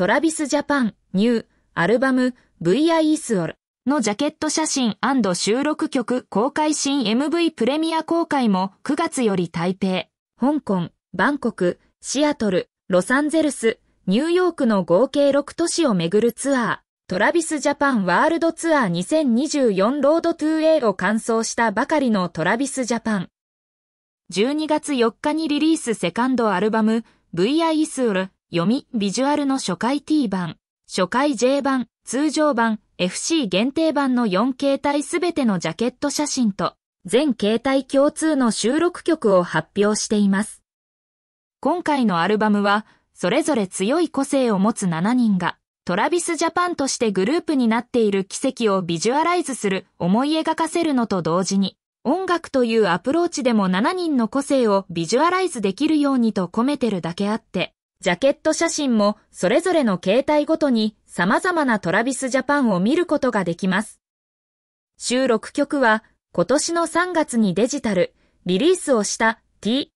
トラビスジャパンニューアルバム VI e スオルのジャケット写真収録曲公開新 MV プレミア公開も9月より台北、香港、バンコク、シアトル、ロサンゼルス、ニューヨークの合計6都市を巡るツアー、トラビスジャパンワールドツアー2024ロード 2A を完走したばかりのトラビスジャパン。12月4日にリリースセカンドアルバム VI is。ス l ル読み、ビジュアルの初回 T 版、初回 J 版、通常版、FC 限定版の4形態すべてのジャケット写真と、全形態共通の収録曲を発表しています。今回のアルバムは、それぞれ強い個性を持つ7人が、トラビスジャパンとしてグループになっている奇跡をビジュアライズする、思い描かせるのと同時に、音楽というアプローチでも7人の個性をビジュアライズできるようにと込めてるだけあって、ジャケット写真もそれぞれの携帯ごとに様々なトラビスジャパンを見ることができます。収録曲は今年の3月にデジタル、リリースをした TGI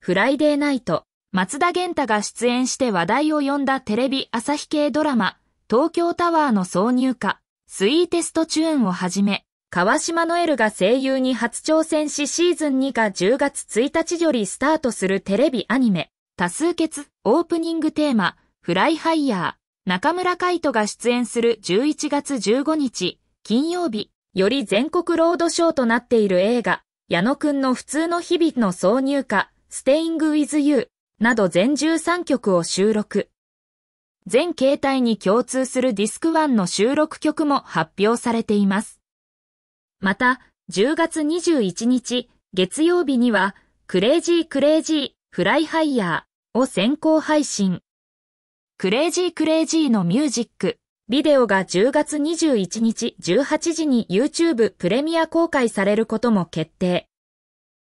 フライデーナイト、松田玄太が出演して話題を呼んだテレビ朝日系ドラマ、東京タワーの挿入歌、スイーテストチューンをはじめ、川島ノエルが声優に初挑戦しシーズン2が10月1日よりスタートするテレビアニメ、多数決オープニングテーマフライハイヤー中村海人が出演する11月15日金曜日より全国ロードショーとなっている映画矢野くんの普通の日々の挿入歌ステイング・ウィズ・ユーなど全13曲を収録。全携帯に共通するディスク1の収録曲も発表されています。また、10月21日、月曜日には、クレイジークレイジー、フライハイヤー、を先行配信。クレイジークレイジーのミュージック、ビデオが10月21日18時に YouTube プレミア公開されることも決定。